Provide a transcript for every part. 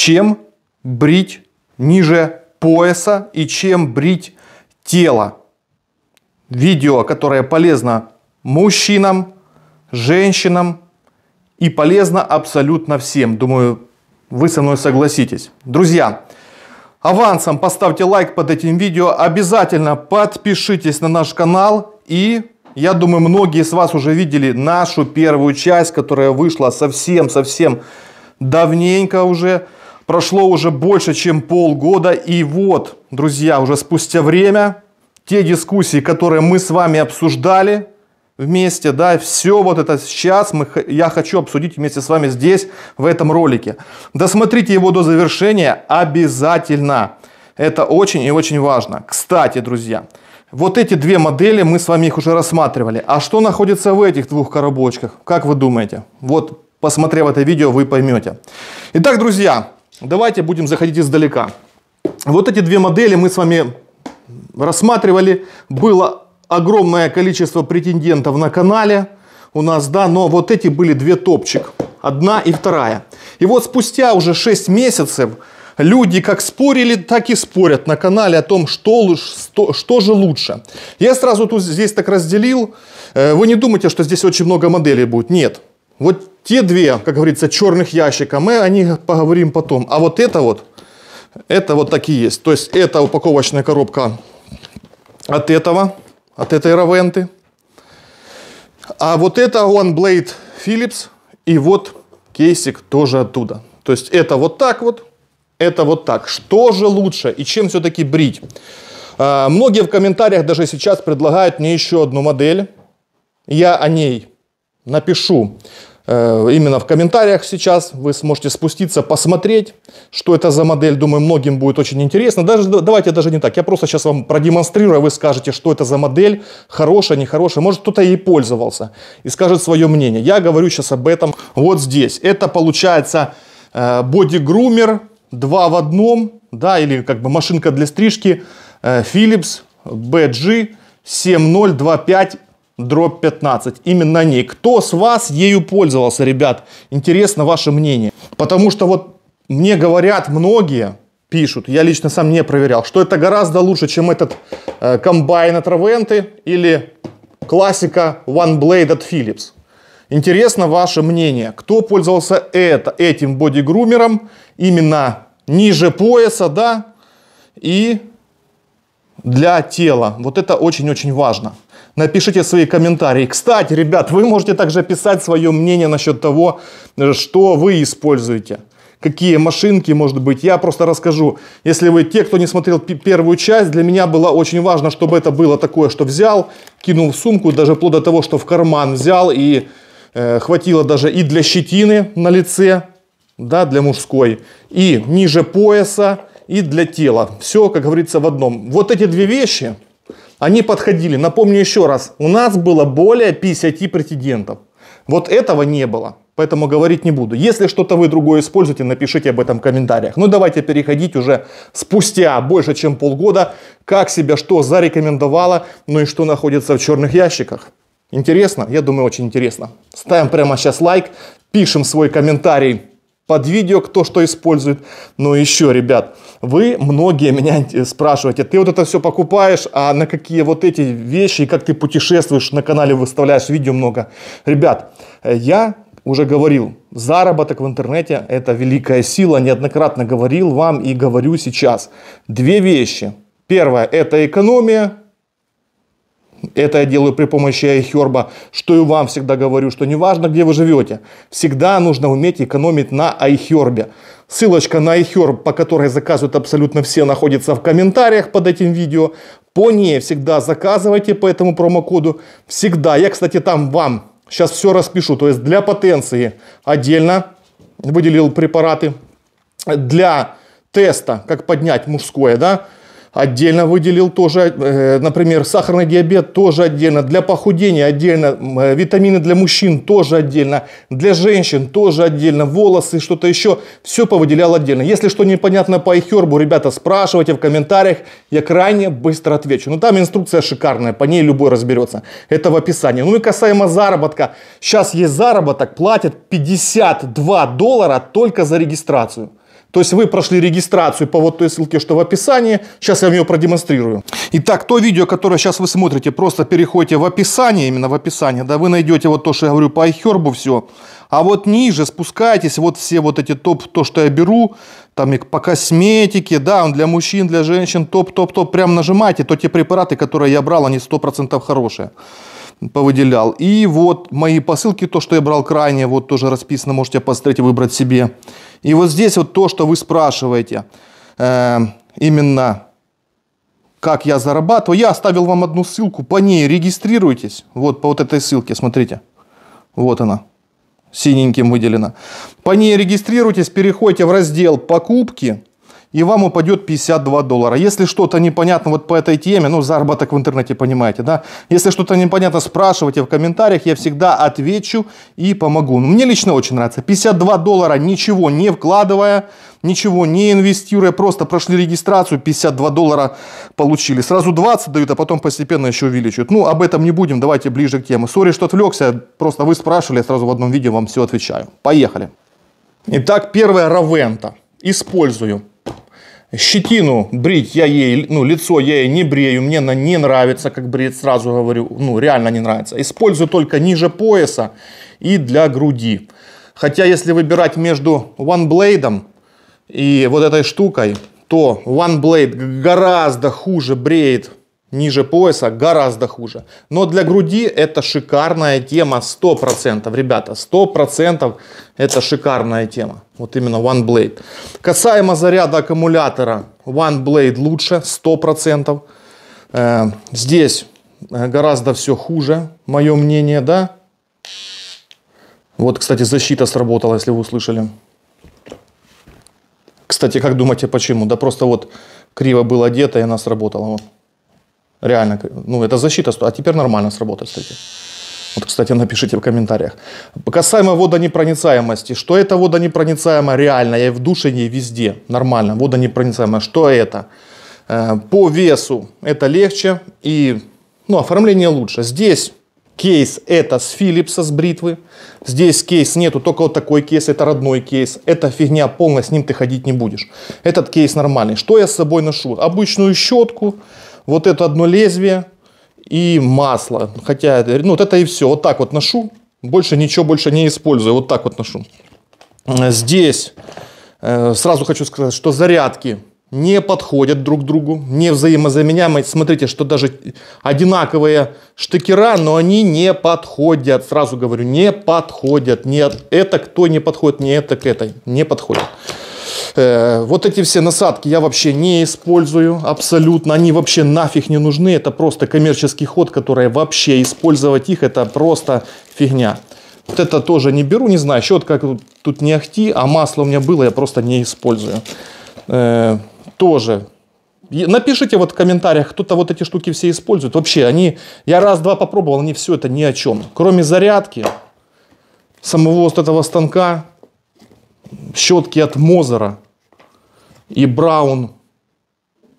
чем брить ниже пояса и чем брить тело. Видео, которое полезно мужчинам, женщинам и полезно абсолютно всем. Думаю, вы со мной согласитесь. Друзья, авансом поставьте лайк под этим видео, обязательно подпишитесь на наш канал и я думаю, многие из вас уже видели нашу первую часть, которая вышла совсем-совсем давненько уже. Прошло уже больше, чем полгода, и вот, друзья, уже спустя время, те дискуссии, которые мы с вами обсуждали вместе, да, все вот это сейчас мы, я хочу обсудить вместе с вами здесь, в этом ролике. Досмотрите его до завершения обязательно. Это очень и очень важно. Кстати, друзья, вот эти две модели, мы с вами их уже рассматривали. А что находится в этих двух коробочках? Как вы думаете? Вот, посмотрев это видео, вы поймете. Итак, друзья, Давайте будем заходить издалека. Вот эти две модели мы с вами рассматривали. Было огромное количество претендентов на канале у нас, да, но вот эти были две топчик. Одна и вторая. И вот спустя уже 6 месяцев люди как спорили, так и спорят на канале о том, что, что, что же лучше. Я сразу тут здесь так разделил. Э, вы не думайте, что здесь очень много моделей будет. Нет. Вот те две, как говорится, черных ящика, мы о них поговорим потом. А вот это вот, это вот такие есть. То есть это упаковочная коробка от этого, от этой Равенты. А вот это One Blade Philips. И вот кейсик тоже оттуда. То есть это вот так вот, это вот так. Что же лучше и чем все-таки брить? А, многие в комментариях даже сейчас предлагают мне еще одну модель. Я о ней напишу Э, именно в комментариях сейчас вы сможете спуститься, посмотреть, что это за модель. Думаю, многим будет очень интересно. Даже, давайте даже не так. Я просто сейчас вам продемонстрирую, вы скажете, что это за модель, хорошая, нехорошая. Может, кто-то ей пользовался и скажет свое мнение. Я говорю сейчас об этом вот здесь. Это получается бодигрумер, э, два в одном, да, или как бы машинка для стрижки э, Philips BG 7025 дробь 15. Именно ней. Кто с вас ею пользовался, ребят? Интересно ваше мнение. Потому что вот мне говорят многие, пишут, я лично сам не проверял, что это гораздо лучше, чем этот э, комбайн от Равенты или классика One Blade от Philips. Интересно ваше мнение, кто пользовался это, этим бодигрумером, именно ниже пояса, да, и для тела. Вот это очень-очень важно. Напишите свои комментарии. Кстати, ребят, вы можете также писать свое мнение насчет того, э, что вы используете. Какие машинки, может быть. Я просто расскажу. Если вы те, кто не смотрел первую часть, для меня было очень важно, чтобы это было такое, что взял, кинул в сумку, даже вплоть до того, что в карман взял и э, хватило даже и для щетины на лице, да, для мужской, и ниже пояса, и для тела. Все, как говорится, в одном. Вот эти две вещи – они подходили, напомню еще раз, у нас было более 50 претендентов. Вот этого не было, поэтому говорить не буду. Если что-то вы другое используете, напишите об этом в комментариях. Ну давайте переходить уже спустя больше чем полгода, как себя что зарекомендовало, ну и что находится в черных ящиках. Интересно? Я думаю, очень интересно. Ставим прямо сейчас лайк, пишем свой комментарий под видео, кто что использует. Но ну, еще, ребят, вы многие меня спрашиваете, ты вот это все покупаешь, а на какие вот эти вещи, как ты путешествуешь, на канале выставляешь видео много. Ребят, я уже говорил, заработок в интернете – это великая сила, неоднократно говорил вам и говорю сейчас. Две вещи. Первое – это экономия, это я делаю при помощи iHerb, что и вам всегда говорю, что неважно, где вы живете, всегда нужно уметь экономить на iHerb. Ссылочка на iHerb, по которой заказывают абсолютно все, находится в комментариях под этим видео. По ней всегда заказывайте по этому промокоду. Всегда. Я, кстати, там вам сейчас все распишу. То есть для потенции отдельно выделил препараты. Для теста, как поднять мужское, да, отдельно выделил тоже, э, например, сахарный диабет тоже отдельно, для похудения отдельно, э, витамины для мужчин тоже отдельно, для женщин тоже отдельно, волосы, что-то еще, все повыделял отдельно. Если что непонятно по iHerb, ребята, спрашивайте в комментариях, я крайне быстро отвечу. Ну там инструкция шикарная, по ней любой разберется, это в описании. Ну и касаемо заработка, сейчас есть заработок, платят 52 доллара только за регистрацию. То есть вы прошли регистрацию по вот той ссылке, что в описании. Сейчас я вам ее продемонстрирую. Итак, то видео, которое сейчас вы смотрите, просто переходите в описание, именно в описание, да, вы найдете вот то, что я говорю по iHerb, все. А вот ниже спускайтесь, вот все вот эти топ, то, что я беру, там и по косметике, да, он для мужчин, для женщин, топ-топ-топ, прям нажимайте, то те препараты, которые я брал, они 100% хорошие повыделял. И вот мои посылки, то, что я брал крайне, вот тоже расписано, можете посмотреть и выбрать себе. И вот здесь вот то, что вы спрашиваете, э, именно как я зарабатываю. Я оставил вам одну ссылку, по ней регистрируйтесь. Вот по вот этой ссылке, смотрите. Вот она, синеньким выделена. По ней регистрируйтесь, переходите в раздел «Покупки» и вам упадет 52 доллара. Если что-то непонятно вот по этой теме, ну, заработок в интернете, понимаете, да? Если что-то непонятно, спрашивайте в комментариях, я всегда отвечу и помогу. Ну, мне лично очень нравится. 52 доллара, ничего не вкладывая, ничего не инвестируя, просто прошли регистрацию, 52 доллара получили. Сразу 20 дают, а потом постепенно еще увеличивают. Ну, об этом не будем, давайте ближе к теме. Сори, что отвлекся, просто вы спрашивали, я сразу в одном видео вам все отвечаю. Поехали. Итак, первое, Равента. Использую. Щетину брить я ей, ну, лицо я ей не брею, мне она не нравится, как бреет, сразу говорю, ну, реально не нравится. Использую только ниже пояса и для груди. Хотя, если выбирать между One OneBlade и вот этой штукой, то One Blade гораздо хуже бреет ниже пояса гораздо хуже. Но для груди это шикарная тема 100%. Ребята, 100% это шикарная тема. Вот именно One Blade. Касаемо заряда аккумулятора, One Blade лучше 100%. Э, здесь э, гораздо все хуже, мое мнение, да? Вот, кстати, защита сработала, если вы услышали. Кстати, как думаете, почему? Да просто вот криво было одето, и она сработала. Вот. Реально, ну это защита, а теперь нормально сработает, кстати. Вот, кстати, напишите в комментариях. Касаемо водонепроницаемости. Что это водонепроницаемое? Реально, я в душе, не везде. Нормально, водонепроницаемое. Что это? Э, по весу это легче и ну, оформление лучше. Здесь кейс это с Philips, с бритвы. Здесь кейс нету, только вот такой кейс, это родной кейс. Это фигня полная, с ним ты ходить не будешь. Этот кейс нормальный. Что я с собой ношу? Обычную щетку, вот это одно лезвие и масло. Хотя, ну, вот это и все. Вот так вот ношу. Больше ничего больше не использую. Вот так вот ношу. Э, здесь э, сразу хочу сказать, что зарядки не подходят друг другу, не взаимозаменяемы. Смотрите, что даже одинаковые штекера, но они не подходят. Сразу говорю, не подходят. Нет, это кто не подходит, не это к этой. Не подходит. Э, вот эти все насадки я вообще не использую абсолютно. Они вообще нафиг не нужны. Это просто коммерческий ход, который вообще использовать их, это просто фигня. Вот это тоже не беру, не знаю, щетка тут не ахти, а масло у меня было, я просто не использую. Э, тоже. Напишите вот в комментариях, кто-то вот эти штуки все использует. Вообще, они, я раз-два попробовал, они все это ни о чем. Кроме зарядки, самого вот этого станка, щетки от Мозера и Браун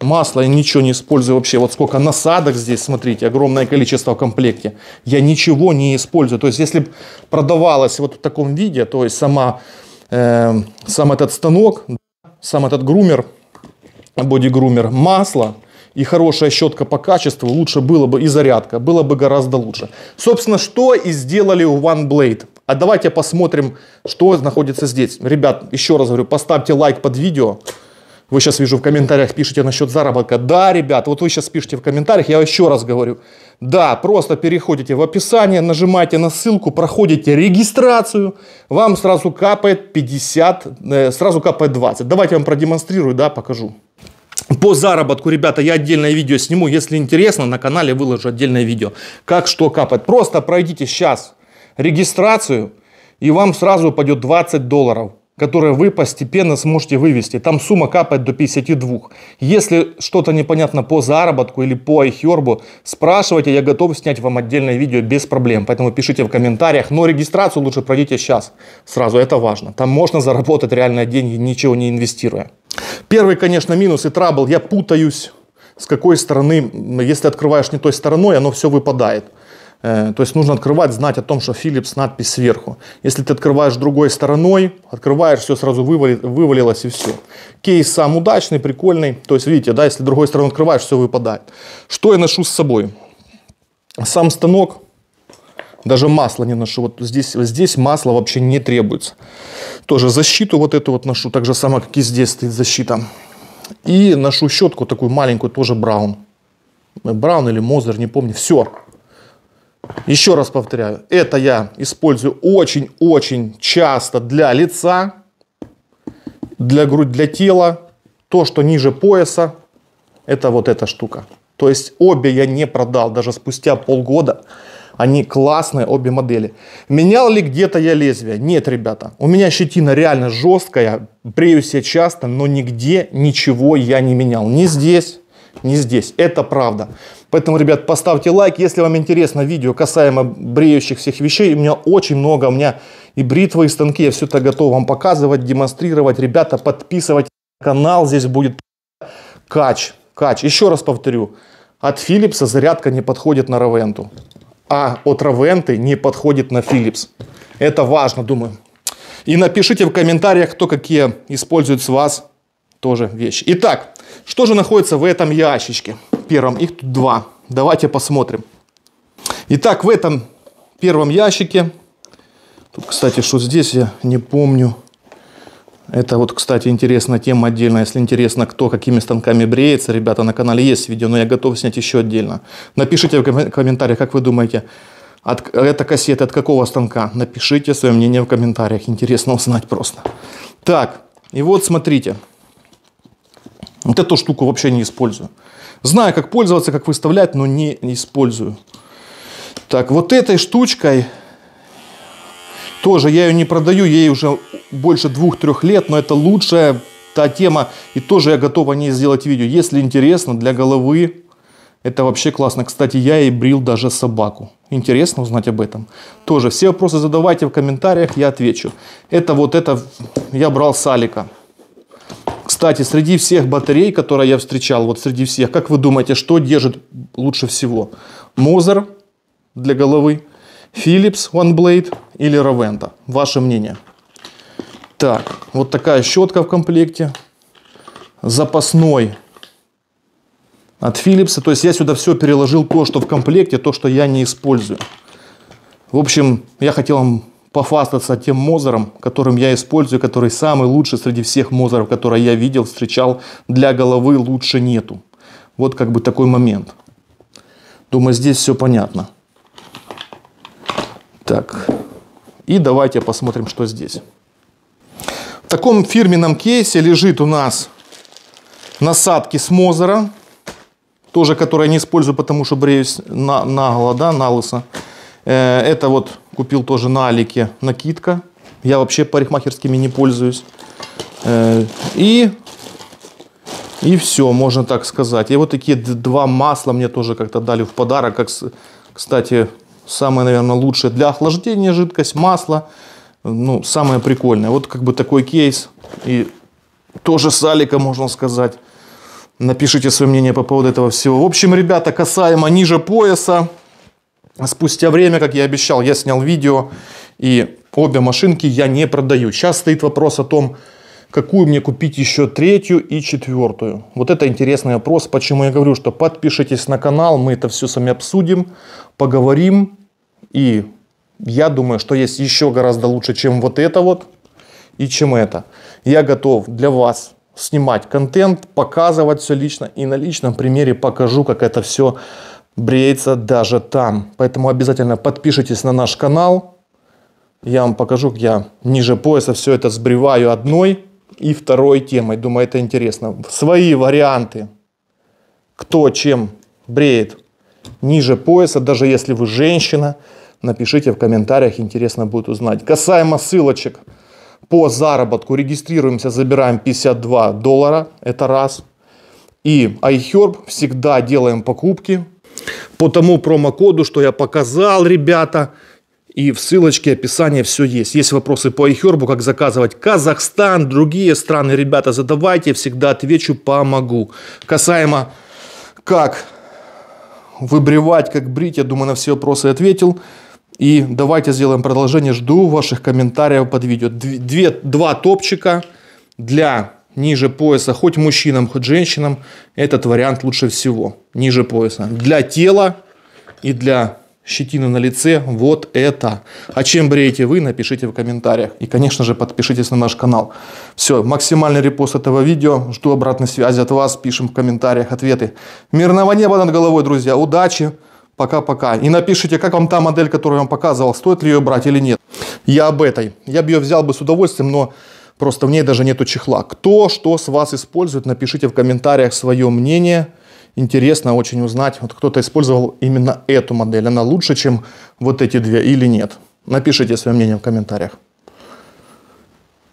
масло я ничего не использую вообще. Вот сколько насадок здесь, смотрите, огромное количество в комплекте. Я ничего не использую. То есть, если бы продавалось вот в таком виде, то есть сама, э, сам этот станок, сам этот грумер, бодигрумер, масло и хорошая щетка по качеству, лучше было бы и зарядка, было бы гораздо лучше. Собственно, что и сделали у OneBlade. А давайте посмотрим, что находится здесь. Ребят, еще раз говорю, поставьте лайк под видео. Вы сейчас, вижу, в комментариях пишете насчет заработка. Да, ребят, вот вы сейчас пишете в комментариях, я еще раз говорю. Да, просто переходите в описание, нажимаете на ссылку, проходите регистрацию, вам сразу капает 50, э, сразу капает 20. Давайте я вам продемонстрирую, да, покажу. По заработку, ребята, я отдельное видео сниму, если интересно, на канале выложу отдельное видео. Как что капает. Просто пройдите сейчас регистрацию, и вам сразу упадет 20 долларов, которые вы постепенно сможете вывести. Там сумма капает до 52. Если что-то непонятно по заработку или по айхербу, спрашивайте, я готов снять вам отдельное видео без проблем. Поэтому пишите в комментариях. Но регистрацию лучше пройдите сейчас, сразу, это важно. Там можно заработать реальные деньги, ничего не инвестируя. Первый, конечно, минус и трабл, я путаюсь с какой стороны, если открываешь не той стороной, оно все выпадает. Э, то есть нужно открывать, знать о том, что Philips надпись сверху. Если ты открываешь другой стороной, открываешь, все сразу вывалилось и все. Кейс сам удачный, прикольный. То есть видите, да, если другой стороной открываешь, все выпадает. Что я ношу с собой? Сам станок, даже масло не ношу. Вот здесь, здесь масло вообще не требуется. Тоже защиту вот эту вот ношу, так же само, как и здесь стоит защита. И ношу щетку такую маленькую, тоже браун. Браун или Мозер, не помню. Все. Еще раз повторяю, это я использую очень-очень часто для лица, для грудь, для тела. То, что ниже пояса, это вот эта штука. То есть обе я не продал, даже спустя полгода. Они классные, обе модели. Менял ли где-то я лезвие? Нет, ребята. У меня щетина реально жесткая, бреюсь я часто, но нигде ничего я не менял. Ни здесь, ни здесь. Это правда. Поэтому, ребят, поставьте лайк, если вам интересно видео касаемо бреющих всех вещей. У меня очень много, у меня и бритвы, и станки, я все это готов вам показывать, демонстрировать. Ребята, подписывайтесь на канал, здесь будет кач, кач. Еще раз повторю, от Philips зарядка не подходит на Равенту, а от Равенты не подходит на Philips. Это важно, думаю. И напишите в комментариях, кто какие использует с вас тоже вещи. Итак, что же находится в этом ящичке? первом, их тут два. Давайте посмотрим. Итак, в этом первом ящике, тут, кстати, что здесь, я не помню. Это вот, кстати, интересная тема отдельно. Если интересно, кто какими станками бреется, ребята, на канале есть видео, но я готов снять еще отдельно. Напишите в комментариях, как вы думаете, от, это кассета от какого станка? Напишите свое мнение в комментариях, интересно узнать просто. Так, и вот смотрите, вот эту штуку вообще не использую. Знаю, как пользоваться, как выставлять, но не, использую. Так, вот этой штучкой тоже я ее не продаю, ей уже больше двух-трех лет, но это лучшая та тема, и тоже я готов о ней сделать видео. Если интересно, для головы это вообще классно. Кстати, я и брил даже собаку. Интересно узнать об этом. Тоже все вопросы задавайте в комментариях, я отвечу. Это вот это я брал с Алика. Кстати, среди всех батарей, которые я встречал, вот среди всех, как вы думаете, что держит лучше всего? Мозер для головы, Philips OneBlade или Roventa? Ваше мнение? Так, вот такая щетка в комплекте. Запасной от Philips. То есть я сюда все переложил то, что в комплекте, то, что я не использую. В общем, я хотел вам пофастаться тем мозером, которым я использую, который самый лучший среди всех мозеров, которые я видел, встречал. Для головы лучше нету. Вот как бы такой момент. Думаю, здесь все понятно. Так. И давайте посмотрим, что здесь. В таком фирменном кейсе лежит у нас насадки с мозера, Тоже, которые я не использую, потому что бреюсь на, наголо, да, на лысо. Э, это вот купил тоже на Алике накидка. Я вообще парикмахерскими не пользуюсь. Э, и, и все, можно так сказать. И вот такие два масла мне тоже как-то дали в подарок. Как, кстати, самое, наверное, лучшее для охлаждения жидкость, масло. Ну, самое прикольное. Вот как бы такой кейс. И тоже с Алика, можно сказать. Напишите свое мнение по поводу этого всего. В общем, ребята, касаемо ниже пояса. Спустя время, как я обещал, я снял видео, и обе машинки я не продаю. Сейчас стоит вопрос о том, какую мне купить еще третью и четвертую. Вот это интересный вопрос, почему я говорю, что подпишитесь на канал, мы это все с вами обсудим, поговорим. И я думаю, что есть еще гораздо лучше, чем вот это вот и чем это. Я готов для вас снимать контент, показывать все лично и на личном примере покажу, как это все работает бреется даже там. Поэтому обязательно подпишитесь на наш канал. Я вам покажу, как я ниже пояса все это сбриваю одной и второй темой. Думаю, это интересно. Свои варианты, кто чем бреет ниже пояса, даже если вы женщина, напишите в комментариях, интересно будет узнать. Касаемо ссылочек по заработку, регистрируемся, забираем 52 доллара, это раз. И iHerb всегда делаем покупки по тому промокоду, что я показал, ребята. И в ссылочке описания все есть. Есть вопросы по iHerb, как заказывать Казахстан, другие страны, ребята, задавайте, всегда отвечу, помогу. Касаемо как выбривать, как брить, я думаю, на все вопросы ответил. И давайте сделаем продолжение. Жду ваших комментариев под видео. Две, два топчика для ниже пояса, хоть мужчинам, хоть женщинам, этот вариант лучше всего, ниже пояса. Для тела и для щетины на лице, вот это. А чем бреете вы, напишите в комментариях. И, конечно же, подпишитесь на наш канал. Все, максимальный репост этого видео. Жду обратной связи от вас. Пишем в комментариях ответы. Мирного неба над головой, друзья. Удачи. Пока-пока. И напишите, как вам та модель, которую я вам показывал, стоит ли ее брать или нет. Я об этой. Я бы ее взял бы с удовольствием, но Просто в ней даже нету чехла. Кто что с вас использует, напишите в комментариях свое мнение. Интересно очень узнать, вот кто-то использовал именно эту модель. Она лучше, чем вот эти две или нет? Напишите свое мнение в комментариях.